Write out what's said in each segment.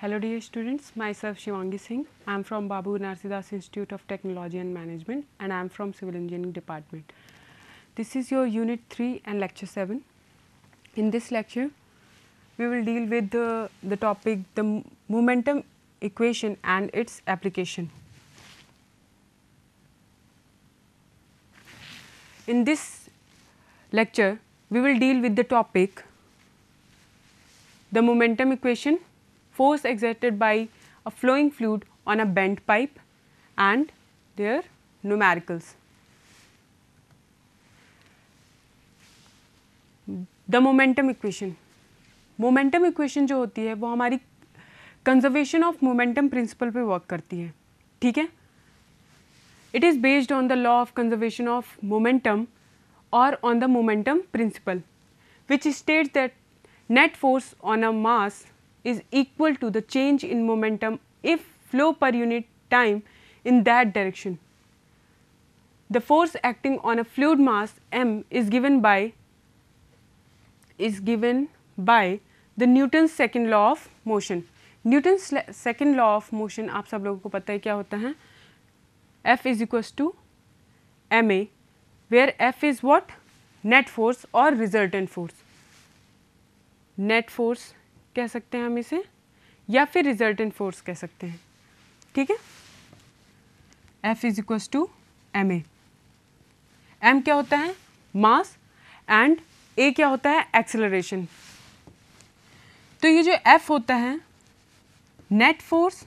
Hello dear students, myself Shivangi Singh. I am from Babu Narsidas Institute of Technology and Management and I am from Civil Engineering Department. This is your Unit 3 and Lecture 7. In this lecture, we will deal with the, the topic the momentum equation and its application. In this lecture, we will deal with the topic the momentum equation force exerted by a flowing fluid on a bent pipe and their numericals. The momentum equation. Momentum equation जो होती है वो हमारी conservation of momentum principle पे work करती है ठीक है It is based on the law of conservation of momentum or on the momentum principle which states that net force on a mass is equal to the change in momentum if flow per unit time in that direction. The force acting on a fluid mass m is given by is given by the Newton's second law of motion. Newton's second law of motion आप सब लोगों को पता है क्या होता है F is equals to ma where F is what net force or resultant force net force कह सकते हैं हम इसे या फिर रिजल्टेंट फोर्स कह सकते हैं ठीक है F is equals to M M क्या होता है मास एंड ए क्या होता है एक्सेलरेशन तो ये जो एफ होता है नेट फोर्स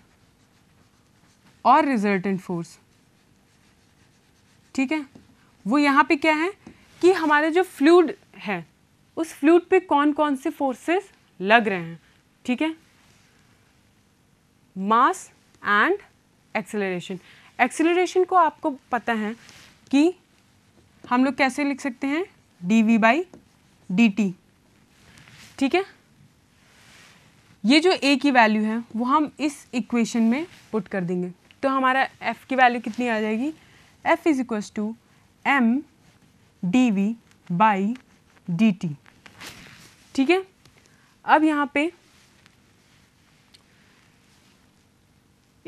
और रिजल्टेंट फोर्स ठीक है वो यहां पे क्या है कि हमारे जो फ्लूड है उस फ्लूड पे कौन कौन से फोर्सेस लग रहे हैं ठीक है मास एंड एक्सेलरेशन एक्सेलरेशन को आपको पता है कि हम लोग कैसे लिख सकते हैं D V by D T ठीक है ये जो ए की वैल्यू है वो हम इस इक्वेशन में पुट कर देंगे तो हमारा एफ़ की वैल्यू कितनी आ जाएगी F is equals to M D V by D T ठीक है अब यहाँ पे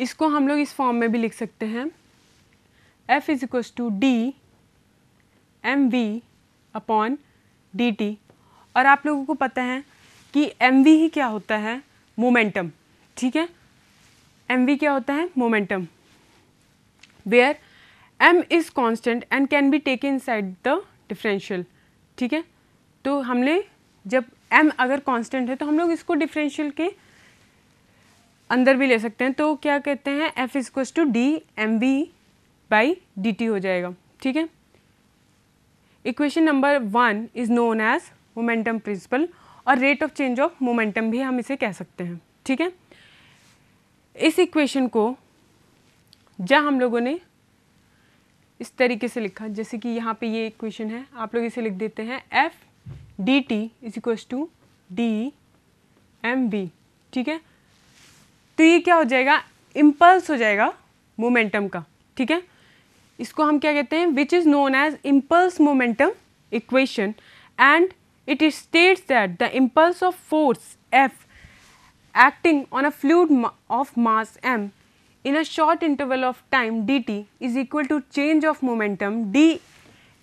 इसको हम लोग इस फॉर्म में भी लिख सकते हैं F is equal to D M V upon D T और आप लोगों को पता है कि एम वी ही क्या होता है मोमेंटम ठीक है एम वी क्या होता है momentum where M is constant and can be taken side the differential ठीक है तो हमने जब एम अगर कांस्टेंट है तो हम लोग इसको डिफरेंशियल के अंदर भी ले सकते हैं तो क्या कहते हैं F is equals to D M V by D T हो जाएगा ठीक है equation number one is known as momentum principle और rate of change of momentum भी हम इसे कह सकते हैं ठीक है इस इक्वेशन को जहाँ हम लोगों ने इस तरीके से लिखा जैसे कि यहाँ पे ये इक्वेशन है आप लोग इसे लिख देते हैं F D T is equal to D M V ठीक है तो ये क्या हो जाएगा इम्पल्स हो जाएगा मोमेंटम का ठीक है इसको हम क्या कहते हैं which is known as impulse momentum equation and it is states that the impulse of force F acting on a fluid of mass M in a short interval of time D T is equal to change of momentum D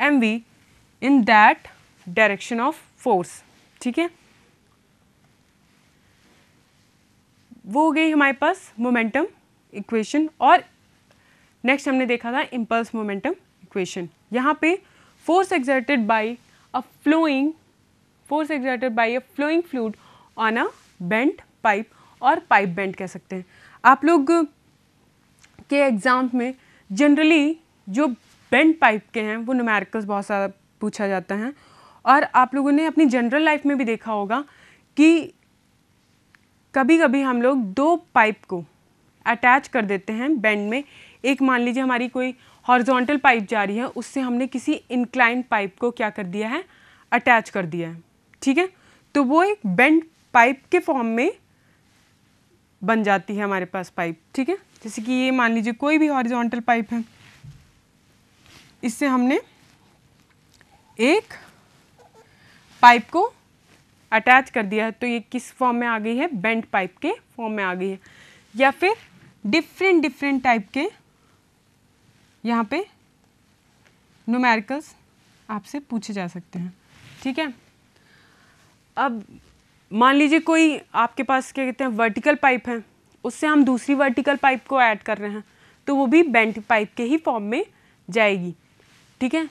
M V in that direction of force ठीक है वो हो गई हमारे पास momentum equation और next हमने देखा था इम्पल्स मोमेंटम इक्वेशन यहाँ पे force exerted by a flowing force exerted by a flowing fluid on a bent pipe और पाइप बेंट कह सकते हैं आप लोग के एग्ज़ाम में जनरली जो बेंट पाइप के हैं वो नुमेरिकल्स बहुत सारा पूछा जाता है और आप लोगों ने अपनी जनरल लाइफ में भी देखा होगा कि कभी कभी हम लोग दो पाइप को अटैच कर देते हैं बैंड में एक मान लीजिए हमारी कोई हॉर्जोंटल पाइप जा रही है उससे हमने किसी इंक्लाइन पाइप को क्या कर दिया है अटैच कर दिया है ठीक है तो वो एक बेंड पाइप के फॉर्म में बन जाती है हमारे पास पाइप ठीक है जैसे कि ये मान लीजिए कोई भी हॉरिजॉन्टल पाइप है इससे हमने एक पाइप को अटैच कर दिया है तो ये किस फॉर्म में आ गई है बेंट पाइप के फॉर्म में आ गई है या फिर डिफरेंट डिफरेंट टाइप के यहाँ पे नोमेरिकल्स आपसे पूछे जा सकते हैं ठीक है अब मान लीजिए कोई आपके पास क्या कहते हैं वर्टिकल पाइप है उससे हम दूसरी वर्टिकल पाइप को ऐड कर रहे हैं तो वो भी बेंट पाइप के ही फॉर्म में जाएगी ठीक है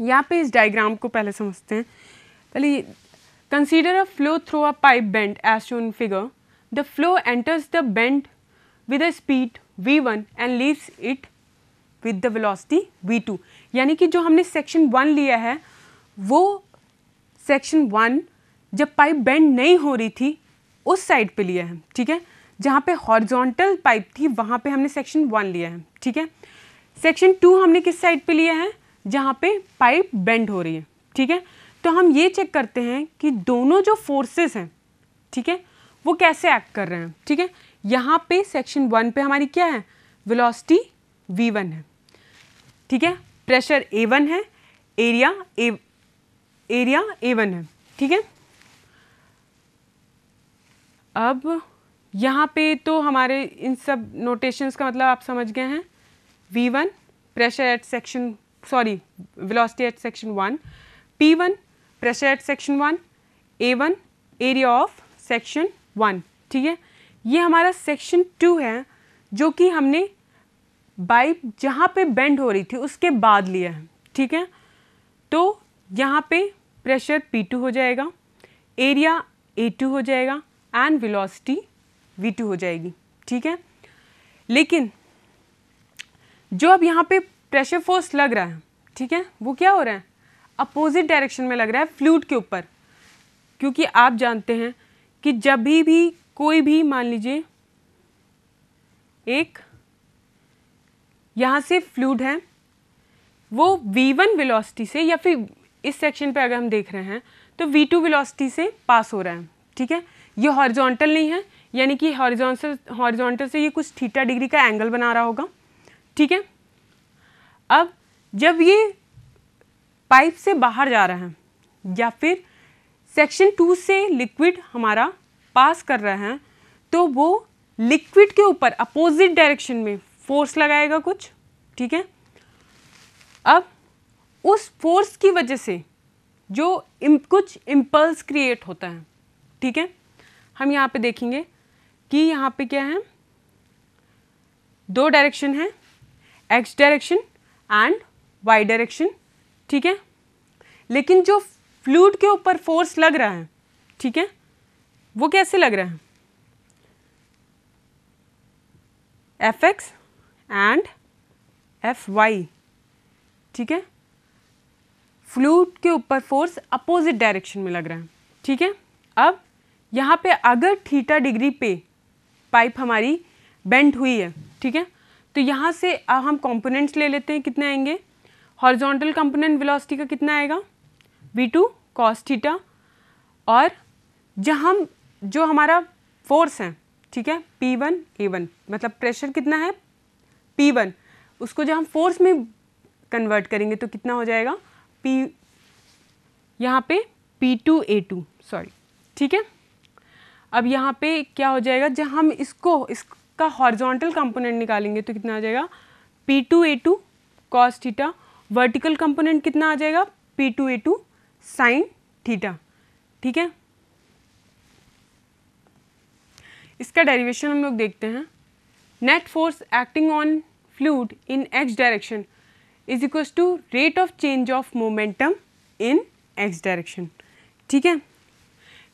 यहाँ पे इस डायग्राम को पहले समझते हैं पहले consider a flow through a pipe bend as shown figure the flow enters the bend with a speed V one and leaves it with the velocity V two यानी कि जो हमने सेक्शन वन लिया है वो सेक्शन वन जब pipe bend नहीं हो रही थी उस साइड पे लिया है ठीक है जहाँ पे हॉर्जोंटल पाइप थी वहाँ पे हमने सेक्शन वन लिया है ठीक है सेक्शन टू हमने किस साइड पे लिया है जहाँ पे पाइप बेंड हो रही है ठीक है तो हम ये चेक करते हैं कि दोनों जो फोर्सेस हैं ठीक है वो कैसे एक्ट कर रहे हैं ठीक है यहाँ पे सेक्शन वन पे हमारी क्या है वेलोसिटी वी वन है ठीक है प्रेशर ए वन है area A area A one है ठीक है अब यहाँ पे तो हमारे इन सब नोटेशंस का मतलब आप समझ गए हैं V one pressure at section sorry velocity at section 1, P1 pressure at section 1, A1 area of section 1 ठीक है ये हमारा सेक्शन 2 है जो कि हमने बाइप जहाँ पे बेंड हो रही थी उसके बाद लिया है ठीक है तो यहाँ पे प्रेशर P2 हो जाएगा एरिया A2 हो जाएगा एंड वेलोसिटी V2 हो जाएगी ठीक है लेकिन जो अब यहाँ पे प्रेशर फोर्स लग रहा है ठीक है वो क्या हो रहा है अपोजिट डायरेक्शन में लग रहा है फ्लूड के ऊपर क्योंकि आप जानते हैं कि जब भी भी कोई भी मान लीजिए एक यहाँ से फ्लूड है वो v1 वेलोसिटी से या फिर इस सेक्शन पे अगर हम देख रहे हैं तो v2 टू वेलोसिटी से पास हो रहा है ठीक है ये हॉरिजॉन्टल नहीं है यानी कि हॉरिजॉन्टल हॉरिजॉन्टल से ये कुछ थीटा डिग्री का एंगल बना रहा होगा ठीक है अब जब ये पाइप से बाहर जा रहा है या फिर सेक्शन टू से लिक्विड हमारा पास कर रहे हैं तो वो लिक्विड के ऊपर अपोजिट डायरेक्शन में फोर्स लगाएगा कुछ ठीक है अब उस फोर्स की वजह से जो इम, कुछ इम्पल्स क्रिएट होता है ठीक है हम यहाँ पे देखेंगे कि यहाँ पे क्या है दो डायरेक्शन है X direction and Y direction ठीक है लेकिन जो फ्लूड के ऊपर फोर्स लग रहा है ठीक है वो कैसे लग रहा है F X and F Y ठीक है फ्लूड के ऊपर फोर्स अपोजिट डायरेक्शन में लग रहा है ठीक है अब यहाँ पे अगर थीटा डिग्री पे पाइप हमारी बेंट हुई है ठीक है तो यहाँ से हम कंपोनेंट्स ले लेते हैं कितने आएंगे हॉर्जोंटल कंपोनेंट वेलोसिटी का कितना आएगा वी टू कॉस थीटा और जहाँ हम जो हमारा फोर्स है ठीक है पी वन ए वन मतलब प्रेशर कितना है पी वन उसको जब हम फोर्स में कन्वर्ट करेंगे तो कितना हो जाएगा पी यहाँ पे P two A two sorry ठीक है अब यहाँ पे क्या हो जाएगा जब हम इसको इस का हॉरिजॉन्टल कंपोनेंट निकालेंगे तो कितना आ जाएगा P two A two cos theta vertical component कितना आ जाएगा P two A two sine theta ठीक है इसका डेरिवेशन हम लोग देखते हैं net force acting on fluid in X direction is equals to rate of change of momentum in X direction ठीक है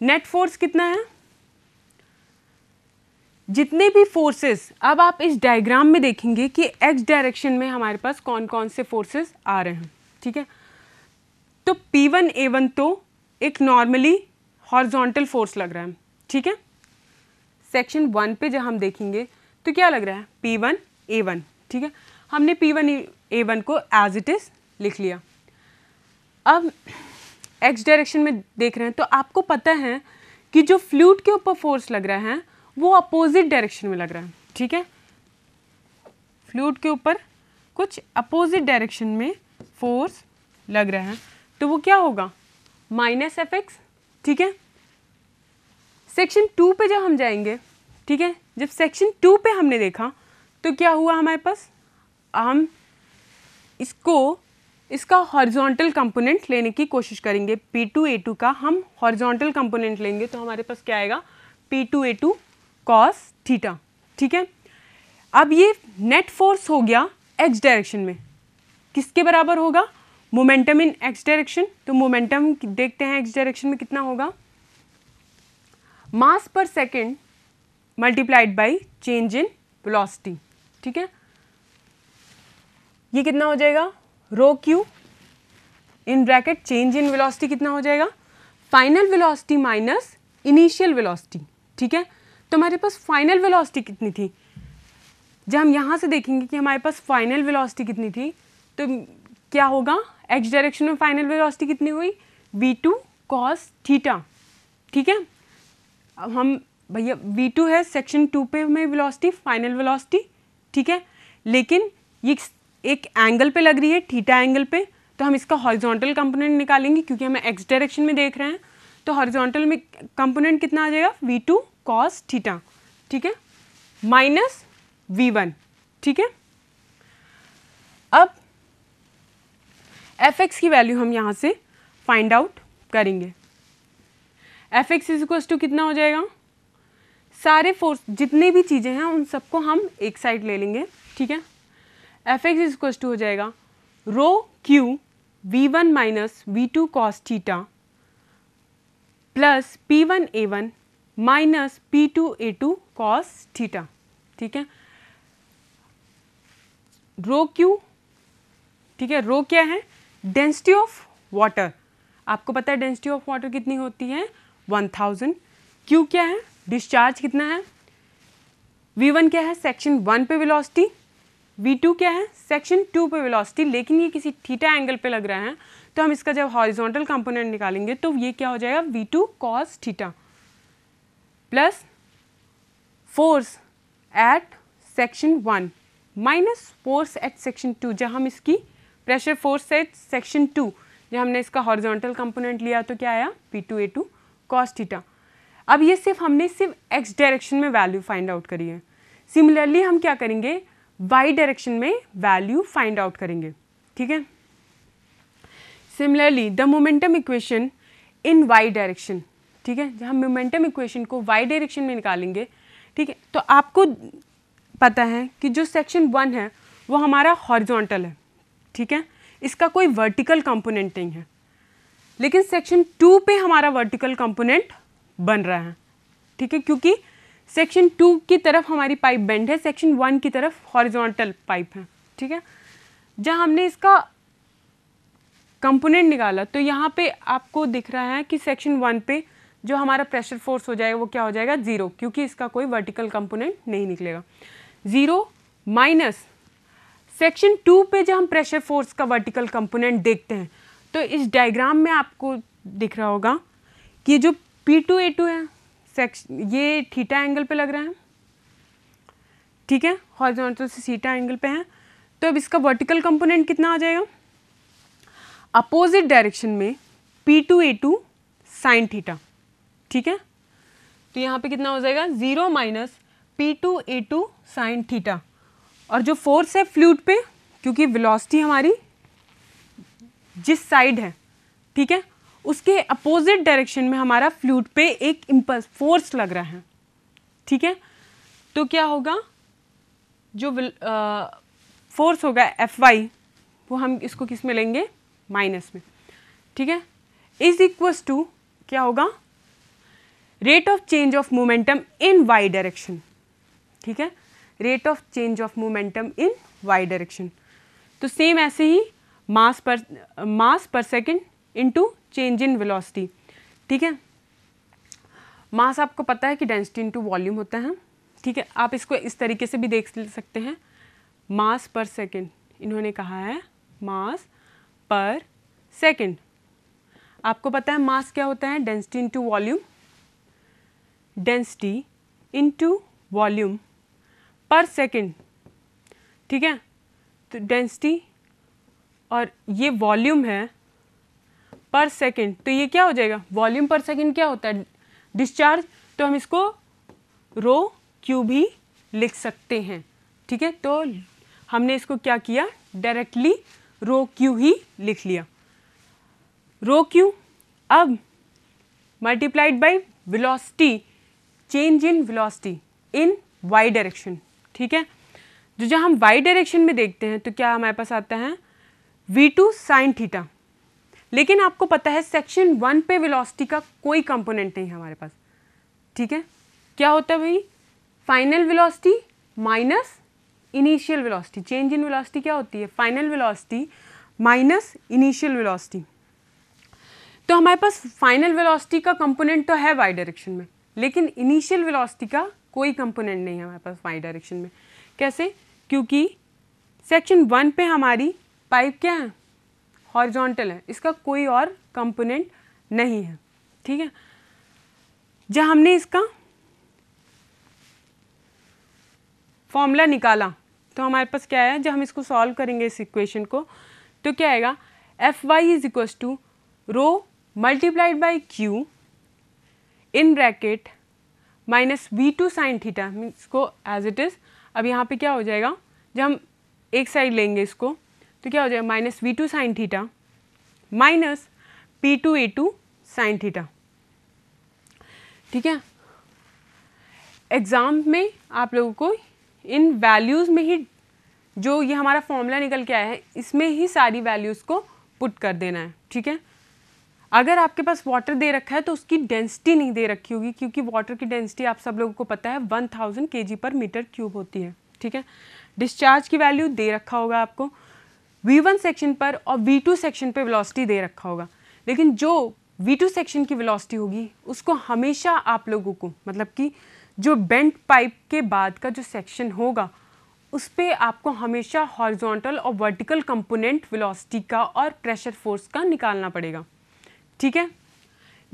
नेट फोर्स कितना है जितने भी फोर्सेस अब आप इस डायग्राम में देखेंगे कि एक्स डायरेक्शन में हमारे पास कौन कौन से फोर्सेस आ रहे हैं ठीक है तो P1 A1 तो एक नॉर्मली हॉर्जोंटल फोर्स लग रहा है ठीक है सेक्शन वन पे जब हम देखेंगे तो क्या लग रहा है P1 A1 ठीक है हमने P1 A1 को एज इट इज़ लिख लिया अब एक्स डायरेक्शन में देख रहे हैं तो आपको पता है कि जो फ्लूट के ऊपर फोर्स लग रहा है वो अपोजिट डायरेक्शन में लग रहा है ठीक है फ्लूड के ऊपर कुछ अपोजिट डायरेक्शन में फोर्स लग रहा है तो वो क्या होगा माइनस एफ एक्स ठीक है सेक्शन टू पे जब हम जाएंगे ठीक है जब सेक्शन टू पे हमने देखा तो क्या हुआ हमारे पास हम इसको इसका हॉर्जोंटल कंपोनेंट लेने की कोशिश करेंगे P2A2 का हम हॉर्जोंटल कंपोनेंट लेंगे तो हमारे पास क्या आएगा P2A2 कॉस थीटा ठीक है अब ये नेट फोर्स हो गया एक्स डायरेक्शन में किसके बराबर होगा मोमेंटम इन एक्स डायरेक्शन तो मोमेंटम देखते हैं एक्स डायरेक्शन में कितना होगा mass per second multiplied by change in velocity ठीक है ये कितना हो जाएगा rho Q in bracket change in velocity कितना हो जाएगा final velocity minus initial velocity ठीक है तो हमारे पास फाइनल वेलोसिटी कितनी थी जब हम यहाँ से देखेंगे कि हमारे पास फाइनल वेलोसिटी कितनी थी तो क्या होगा एक्स डायरेक्शन में फाइनल वेलोसिटी कितनी हुई वी टू कॉस थीटा ठीक है अब हम भैया वी टू है सेक्शन टू पे में वेलोसिटी फाइनल वेलोसिटी ठीक है लेकिन ये एक एंगल पे लग रही है थीटा एंगल पे तो हम इसका हॉरिजॉन्टल कंपोनेंट निकालेंगे क्योंकि हम एक्स डायरेक्शन में देख रहे हैं तो हॉरिजॉन्टल में कंपोनेंट कितना आ जाएगा वी टू कॉस थीटा ठीक है माइनस वी वन ठीक है अब एफ एक्स की वैल्यू हम यहाँ से फाइंड आउट करेंगे एफ एक्स इजिक्वल्स टू कितना हो जाएगा सारे फोर्स जितनी भी चीज़ें हैं उन सबको हम एक साइड ले लेंगे ठीक है एफ एक्स इजिक्वल्स टू हो जाएगा rho Q V one minus V two cos theta plus P one A one minus P two A two cos theta ठीक है रो क्यू ठीक है रो क्या है डेंसिटी ऑफ वाटर आपको पता है डेंसिटी ऑफ वाटर कितनी होती है वन थाउजेंड क्यू क्या है डिस्चार्ज कितना है वी वन क्या है सेक्शन वन पे वेलोसिटी v2 क्या है सेक्शन टू पे वेलोसिटी लेकिन ये किसी थीटा एंगल पे लग रहा है तो हम इसका जब हॉरिजॉन्टल कंपोनेंट निकालेंगे तो ये क्या हो जाएगा v2 two cos theta plus force at section one minus force at section two जब हम इसकी pressure force at section two जब हमने इसका हॉर्जोंटल कंपोनेंट लिया तो क्या आया P two A two cos theta अब ये सिर्फ हमने सिर्फ एक्स डायरेक्शन में वैल्यू फाइंड आउट करी है सिमिलरली हम क्या करेंगे वाई डायरेक्शन में वैल्यू फाइंड आउट करेंगे ठीक है similarly the momentum equation in Y direction ठीक है जहाँ मोमेंटम इक्वेशन को वाई डायरेक्शन में निकालेंगे ठीक है तो आपको पता है कि जो सेक्शन वन है वो हमारा हॉरिजॉन्टल है ठीक है इसका कोई वर्टिकल कंपोनेंट नहीं है लेकिन सेक्शन टू पे हमारा वर्टिकल कंपोनेंट बन रहा है ठीक है क्योंकि सेक्शन टू की तरफ हमारी पाइप बेंड है सेक्शन वन की तरफ हॉरिजॉन्टल पाइप है ठीक है जहाँ हमने इसका कंपोनेंट निकाला तो यहाँ पे आपको दिख रहा है कि सेक्शन वन पे जो हमारा प्रेशर फोर्स हो जाएगा वो क्या हो जाएगा ज़ीरो क्योंकि इसका कोई वर्टिकल कंपोनेंट नहीं निकलेगा ज़ीरो माइनस सेक्शन टू पे जब हम प्रेशर फोर्स का वर्टिकल कंपोनेंट देखते हैं तो इस डायग्राम में आपको दिख रहा होगा कि जो पी टू ए टू है ये थीटा एंगल पे लग रहा है ठीक है हॉर्जोनटल से सीटा एंगल पे है तो अब इसका वर्टिकल कंपोनेंट कितना आ जाएगा अपोजिट डायरेक्शन में P two A two sine theta ठीक है तो यहाँ पे कितना हो जाएगा zero minus P two A two sine theta और जो फोर्स है फ्लूड पे क्योंकि वेलोसिटी हमारी जिस साइड है ठीक है उसके अपोजिट डायरेक्शन में हमारा फ्लूड पे एक इम्पल्स फोर्स लग रहा है ठीक है तो क्या होगा जो फोर्स होगा एफ वाई वो हम इसको किस में लेंगे माइनस में ठीक है इज इक्वस टू क्या होगा rate of change of momentum in Y direction ठीक है rate of change of momentum in Y direction तो सेम ऐसे ही mass per mass per second into change in velocity ठीक है मास आपको पता है कि डेंसिटी इंटू वॉल्यूम होता है ठीक है आप इसको इस तरीके से भी देख सकते हैं मास पर सेकेंड इन्होंने कहा है मास पर सेकेंड आपको पता है मास क्या होता है density into volume density into volume per second ठीक है तो डेंसिटी और ये वॉल्यूम है पर second तो ये क्या हो जाएगा वॉल्यूम पर second क्या होता है डिस्चार्ज तो हम इसको रो क्यू भी लिख सकते हैं ठीक है तो हमने इसको क्या किया डायरेक्टली रो क्यू ही लिख लिया रो क्यू अब multiplied by velocity change in velocity in Y direction ठीक है जो जब हम वाई डायरेक्शन में देखते हैं तो क्या हमारे पास आता है वी टू साइन थीटा लेकिन आपको पता है सेक्शन वन पे विलॉसिटी का कोई कंपोनेंट नहीं है हमारे पास ठीक है क्या होता है भाई final velocity minus initial velocity change in velocity क्या होती है final velocity minus initial velocity तो हमारे पास फाइनल विलॉसिटी का कंपोनेंट तो है वाई डायरेक्शन में लेकिन इनिशियल वेलोसिटी का कोई कंपोनेंट नहीं है हमारे पास वाई डायरेक्शन में कैसे क्योंकि सेक्शन वन पे हमारी पाइप क्या है हॉरिजॉन्टल है इसका कोई और कंपोनेंट नहीं है ठीक है जब हमने इसका फॉर्मूला निकाला तो हमारे पास क्या है जब हम इसको सॉल्व करेंगे इस इक्वेशन को तो क्या आएगा F Y is equal to rho multiplied by Q in bracket minus V two sine theta means को एज इट इज़ अब यहाँ पे क्या हो जाएगा जब हम एक साइड लेंगे इसको तो क्या हो जाएगा minus V two sine theta minus P two A two sine theta ठीक है एग्ज़ाम में आप लोगों को इन वैल्यूज़ में ही जो ये हमारा फॉर्मूला निकल के आया है इसमें ही सारी वैल्यूज़ को पुट कर देना है ठीक है अगर आपके पास वाटर दे रखा है तो उसकी डेंसिटी नहीं दे रखी होगी क्योंकि वाटर की डेंसिटी आप सब लोगों को पता है वन थाउजेंड के जी पर मीटर क्यूब होती है ठीक है डिस्चार्ज की वैल्यू दे रखा होगा आपको वी वन सेक्शन पर और वी टू सेक्शन पर वेलोसिटी दे रखा होगा लेकिन जो वी टू सेक्शन की वेलोसिटी होगी उसको हमेशा आप लोगों को मतलब कि जो बेंट पाइप के बाद का जो सेक्शन होगा उस पर आपको हमेशा हॉरिजॉन्टल और वर्टिकल कंपोनेंट वेलोसिटी का और प्रेशर फोर्स का निकालना पड़ेगा ठीक है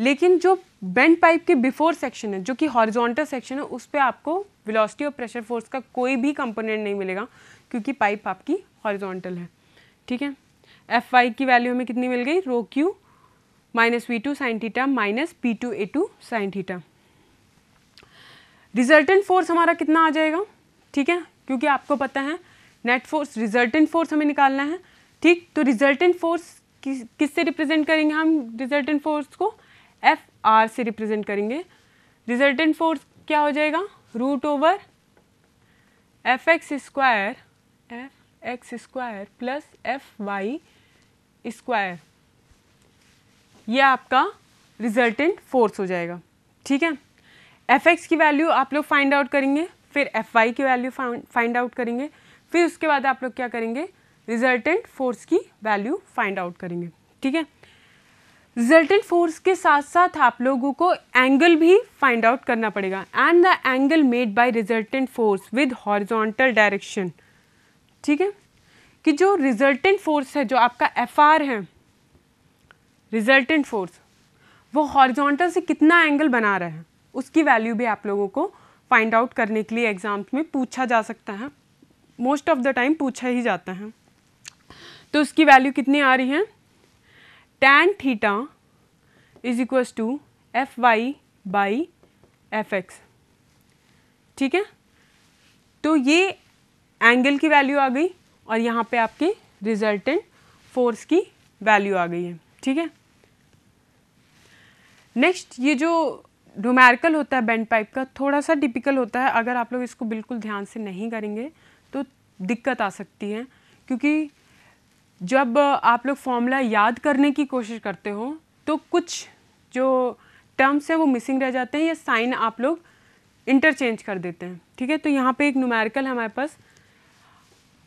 लेकिन जो बेंड पाइप के बिफोर सेक्शन है जो कि हॉरिजॉन्टल सेक्शन है उस पर आपको वेलोसिटी और प्रेशर फोर्स का कोई भी कंपोनेंट नहीं मिलेगा क्योंकि पाइप आपकी हॉरिजॉन्टल है ठीक है एफ वाई की वैल्यू हमें कितनी मिल गई rho Q minus V two sine theta minus P two A two sine theta resultant force हमारा कितना आ जाएगा ठीक है क्योंकि आपको पता है नेट फोर्स रिजल्टेंट फोर्स हमें निकालना है ठीक तो रिजल्टेंट फोर्स कि, किससे रिप्रेजेंट करेंगे हम रिजल्टेंट फोर्स को एफ आर से रिप्रेजेंट करेंगे रिजल्टेंट फोर्स क्या हो जाएगा root over F X square F X square plus F Y square यह आपका रिजल्टेंट फोर्स हो जाएगा ठीक है एफ एक्स की वैल्यू आप लोग फाइंड आउट करेंगे फिर एफ वाई की वैल्यू फाइंड आउट करेंगे फिर उसके बाद आप लोग क्या करेंगे रिजल्टेंट फोर्स की वैल्यू फाइंड आउट करेंगे ठीक है रिजल्टेंट फोर्स के साथ साथ आप लोगों को एंगल भी फाइंड आउट करना पड़ेगा and the angle made by resultant force with horizontal direction ठीक है कि जो रिजल्टेंट फोर्स है जो आपका एफ आर है रिजल्टेंट फोर्स वो हॉरिजॉन्टल से कितना एंगल बना रहा है उसकी वैल्यू भी आप लोगों को फाइंड आउट करने के लिए एग्ज़ाम्स में पूछा जा सकता है मोस्ट ऑफ द टाइम पूछा ही जाता है तो उसकी वैल्यू कितनी आ रही है tan theta is equal to F Y by F X ठीक है तो ये एंगल की वैल्यू आ गई और यहाँ पे आपकी रिजल्टेंट फोर्स की वैल्यू आ गई है ठीक है नेक्स्ट ये जो न्यूमेरिकल होता है बेंड पाइप का थोड़ा सा टिपिकल होता है अगर आप लोग इसको बिल्कुल ध्यान से नहीं करेंगे तो दिक्कत आ सकती है क्योंकि जब आप लोग फॉर्मूला याद करने की कोशिश करते हो तो कुछ जो टर्म्स हैं वो मिसिंग रह जाते हैं या साइन आप लोग इंटरचेंज कर देते हैं ठीक है तो यहाँ पे एक न्यूमेरिकल हमारे पास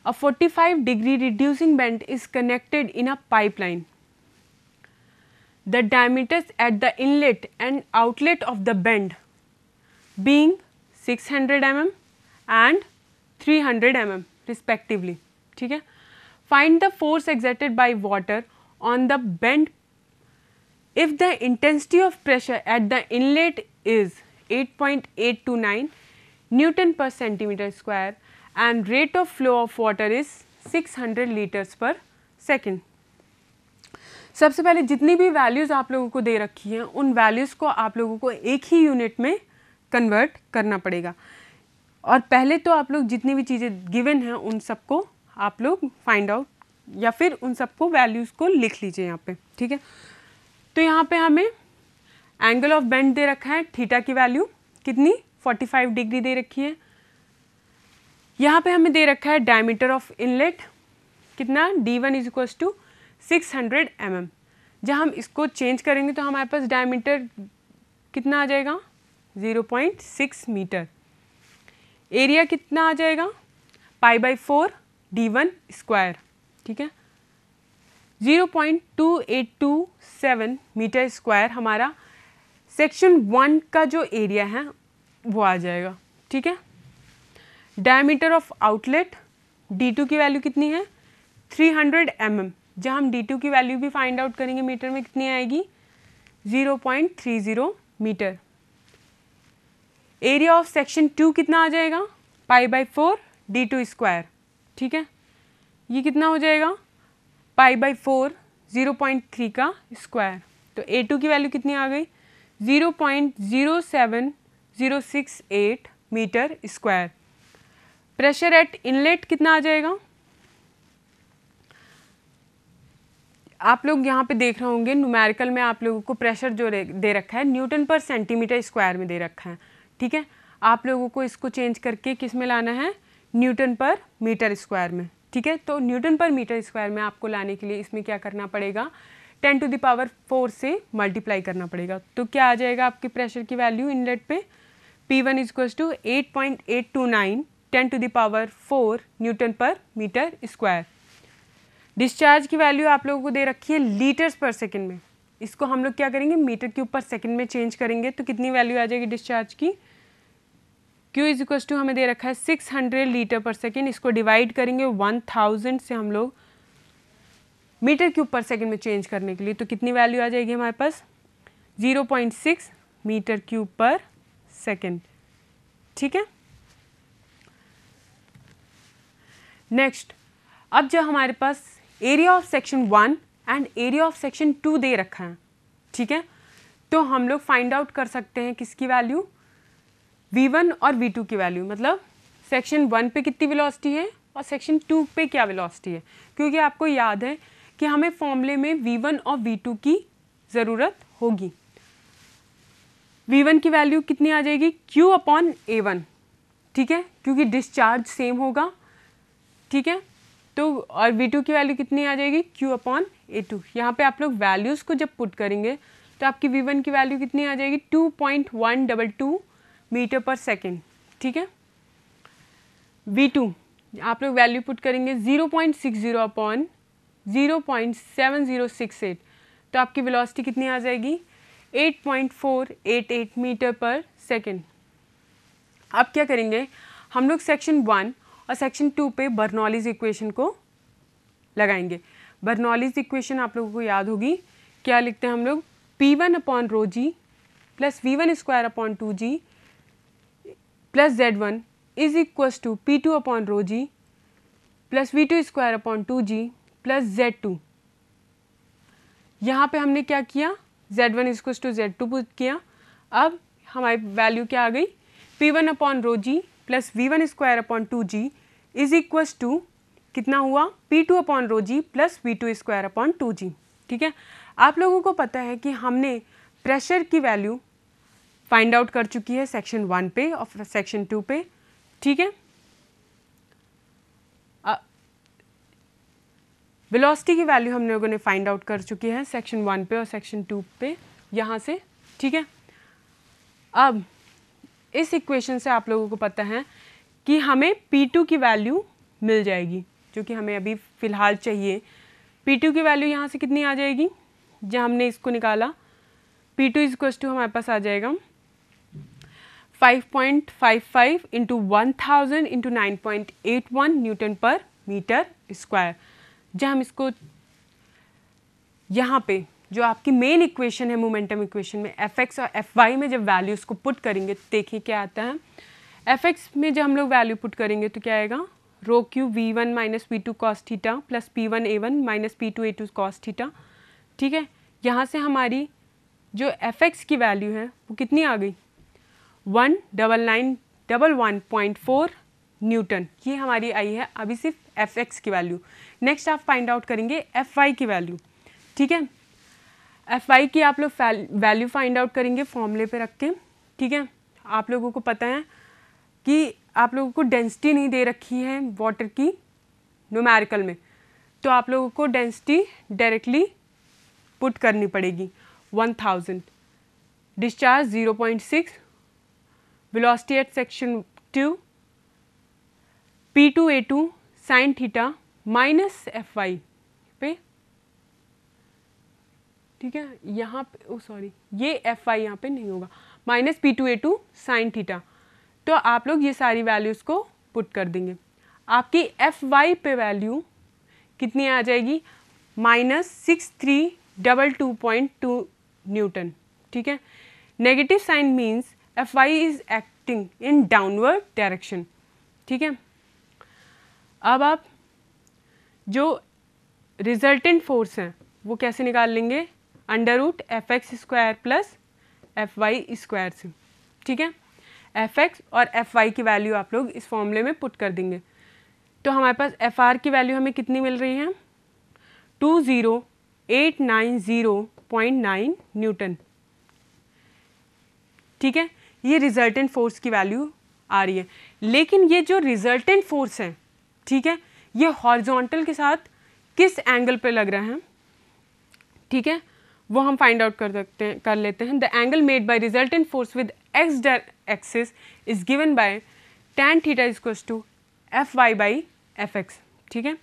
a 45 degree reducing bend is connected in a pipeline the diameters at the inlet and outlet of the bend being 600 mm and 300 M respectively ठीक है Find the force exerted by water on the bent if the intensity of pressure at the inlet is 8.829 Newton per centimeter square and rate of flow of water is 600 liters per second. सबसे पहले जितनी भी values आप लोगों को दे रखी हैं उन वैल्यूज़ को आप लोगों को एक ही यूनिट में कन्वर्ट करना पड़ेगा और पहले तो आप लोग जितनी भी चीज़ें गिवन हैं उन सबको आप लोग फाइंड आउट या फिर उन सबको वैल्यूज़ को लिख लीजिए यहाँ पे ठीक है तो यहाँ पे हमें एंगल ऑफ बेंड दे रखा है थीटा की वैल्यू कितनी 45 डिग्री दे रखी है यहाँ पे हमें दे रखा है डायमीटर ऑफ इनलेट कितना D one is equals to six hundred M M जब हम इसको चेंज करेंगे तो हमारे पास डायमीटर कितना आ जाएगा zero point six metre area कितना आ जाएगा pi by four D one square ठीक है 0.2827 मीटर स्क्वायर हमारा सेक्शन वन का जो एरिया है वो आ जाएगा ठीक है डायमीटर ऑफ आउटलेट D2 की वैल्यू कितनी है 300 हंड्रेड mm, जहाँ हम D2 की वैल्यू भी फाइंड आउट करेंगे मीटर में कितनी आएगी 0.30 metre area of section two कितना आ जाएगा pi by four D two square ठीक है ये कितना हो जाएगा pi by four zero point three का स्क्वायर तो ए टू की वैल्यू कितनी आ गई zero point zero seven zero six eight metre square pressure at inlet कितना आ जाएगा आप लोग यहाँ पे देख रहे होंगे न्यूमेरिकल में आप लोगों को प्रेशर जो दे रखा है न्यूटन पर सेंटीमीटर स्क्वायर में दे रखा है ठीक है आप लोगों को इसको चेंज करके किस में लाना है न्यूटन पर मीटर स्क्वायर में ठीक है तो न्यूटन पर मीटर स्क्वायर में आपको लाने के लिए इसमें क्या करना पड़ेगा टेन टू दावर फोर से मल्टीप्लाई करना पड़ेगा तो क्या आ जाएगा आपके प्रेशर की वैल्यू इनलेट पे P one is equals to eight point eight two nine ten to the power four newton per metre square discharge की वैल्यू आप लोगों को दे रखी है लीटर्स पर सेकेंड में इसको हम लोग क्या करेंगे मीटर के ऊपर सेकेंड में चेंज करेंगे तो कितनी वैल्यू आ जाएगी डिस्चार्ज की Q इज इक्वल टू हमें दे रखा है 600 लीटर पर सेकेंड इसको डिवाइड करेंगे 1000 से हम लोग मीटर क्यूब पर सेकेंड में चेंज करने के लिए तो कितनी वैल्यू आ जाएगी हमारे पास 0.6 मीटर क्यूब पर सेकेंड ठीक है नेक्स्ट अब जो हमारे पास area of section one and area of section two दे रखा है ठीक है तो हम लोग फाइंड आउट कर सकते हैं किसकी वैल्यू v1 और v2 की वैल्यू मतलब सेक्शन वन पे कितनी वेलोसिटी है और सेक्शन टू पे क्या वेलोसिटी है क्योंकि आपको याद है कि हमें फॉर्मूले में v1 और v2 की ज़रूरत होगी v1 की वैल्यू कितनी आ जाएगी q अपॉन ए ठीक है क्योंकि डिस्चार्ज सेम होगा ठीक है तो और v2 की वैल्यू कितनी आ जाएगी q अपॉन ए टू यहाँ पर आप लोग वैल्यूज़ को जब पुट करेंगे तो आपकी v1 की वैल्यू कितनी आ जाएगी two point one double two metre per second ठीक है वी टू आप लोग वैल्यू पुट करेंगे zero point six zero upon zero point seven zero six eight तो आपकी वेलोसिटी कितनी आ जाएगी eight point four eight eight metre per second आप क्या करेंगे हम लोग सेक्शन वन और सेक्शन टू पे बर्नॉलीज इक्वेशन को लगाएंगे बर्नॉलीज इक्वेशन आप लोगों को याद होगी क्या लिखते हैं हम लोग P one upon rho G plus V one square upon two G plus Z one is equals to P two upon rho g plus V two square upon two G plus Z two यहाँ पे हमने क्या किया z1 one is equals to Z two put किया अब हमारी value क्या आ गई p1 one upon rho G plus V one square upon two G is equals to कितना हुआ p2 two upon rho G plus V two square upon two G ठीक है आप लोगों को पता है कि हमने प्रेशर की वैल्यू फाइंड आउट कर चुकी है सेक्शन वन पे और सेक्शन टू पे ठीक है वेलोसिटी की वैल्यू हम लोगों ने फाइंड आउट कर चुकी है सेक्शन वन पे और सेक्शन टू पे यहाँ से ठीक है अब इस इक्वेशन से आप लोगों को पता है कि हमें P2 की वैल्यू मिल जाएगी जो कि हमें अभी फ़िलहाल चाहिए P2 की वैल्यू यहाँ से कितनी आ जाएगी जहाँ हमने इसको निकाला P2 टू इज हमारे पास आ जाएगा 5.55 into 1000 into 9.81 newton per metre square जहाँ हम इसको यहाँ पे जो आपकी मेन इक्वेशन है मोमेंटम इक्वेशन में एफ एक्स और एफ वाई में जब वैल्यूज़ को पुट करेंगे तो देखिए क्या आता है एफ एक्स में जब हम लोग वैल्यू पुट करेंगे तो क्या आएगा rho Q V one minus V two cos theta plus P one A one minus P two A two cos theta ठीक है यहाँ से हमारी जो एफ एक्स की वैल्यू है वो कितनी आ गई one double nine double one point four newton ये हमारी आई है अभी सिर्फ एफ एक्स की वैल्यू नेक्स्ट आप फाइंड आउट करेंगे एफ वाई की वैल्यू ठीक है एफ वाई की आप लोग वैल्यू फाइंड आउट करेंगे फॉर्मूले पे रख के ठीक है आप लोगों को पता है कि आप लोगों को डेंसिटी नहीं दे रखी है वाटर की नोमेरिकल में तो आप लोगों को डेंसिटी डायरेक्टली पुट करनी पड़ेगी one thousand discharge zero point six velocity at section 2 2 sin theta minus F Y पे ठीक है यहाँ पे ओ oh, सॉरी ये एफ आई यहाँ पे नहीं होगा minus P two A two sine theta तो आप लोग ये सारी वैल्यूज़ को पुट कर देंगे आपकी एफ वाई पे वैल्यू कितनी आ जाएगी minus six three double two point two newton ठीक है negative sign means F Y is acting in downward direction ठीक है अब आप जो रिजल्टेंट फोर्स हैं वो कैसे निकाल लेंगे under root F X square plus F Y square से ठीक है एफ एक्स और एफ वाई की वैल्यू आप लोग इस फॉर्मूले में पुट कर देंगे तो हमारे पास एफ आर की वैल्यू हमें कितनी मिल रही है two zero eight nine zero point nine newton ठीक है ये रिजल्टेंट फोर्स की वैल्यू आ रही है लेकिन ये जो रिजल्टेंट फोर्स है ठीक है ये हॉर्जोंटल के साथ किस एंगल पे लग रहा है ठीक है वो हम फाइंड आउट कर सकते हैं कर लेते हैं the angle made by resultant force with X axis is given by tan theta equals to F Y by F X ठीक है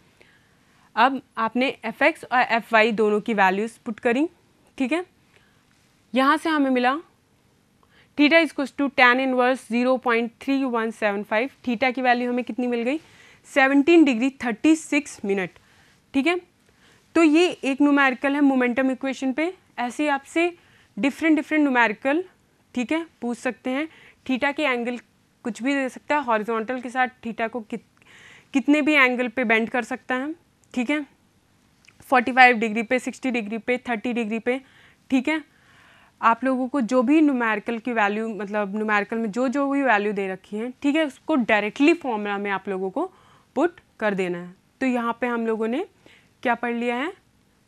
अब आपने एफ एक्स और एफ वाई दोनों की वैल्यूज़ पुट करी ठीक है यहाँ से हमें मिला थीटा इज कुछ to tan inverse zero point three one seven five theta की वैल्यू हमें कितनी मिल गई seventeen degree thirty six minute ठीक है तो ये एक नुमेरिकल है मोमेंटम इक्वेशन पे ऐसे आपसे डिफरेंट डिफरेंट नुमेरिकल ठीक है पूछ सकते हैं थीटा के एंगल कुछ भी दे सकता है हॉरिजॉन्टल के साथ थीटा को कित कितने भी एंगल पे बेंड कर सकता है ठीक है 45 डिग्री पे 60 डिग्री पे 30 डिग्री पे ठीक है आप लोगों को जो भी न्यूमेरिकल की वैल्यू मतलब न्यूमेरिकल में जो जो भी वैल्यू दे रखी है ठीक है उसको डायरेक्टली फॉर्मूला में आप लोगों को पुट कर देना है तो यहाँ पे हम लोगों ने क्या पढ़ लिया है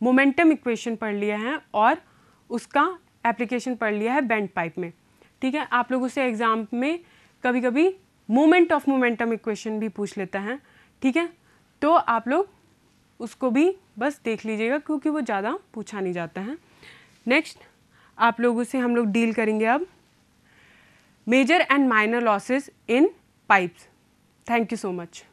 मोमेंटम इक्वेशन पढ़ लिया है और उसका एप्लीकेशन पढ़ लिया है बैंड पाइप में ठीक है आप लोगों से एग्ज़ाम में कभी कभी मोमेंट ऑफ मोमेंटम इक्वेशन भी पूछ लेता है ठीक है तो आप लोग उसको भी बस देख लीजिएगा क्योंकि वो ज़्यादा पूछा नहीं जाता है नेक्स्ट आप लोगों से हम लोग डील करेंगे अब major and minor losses in pipes thank you so much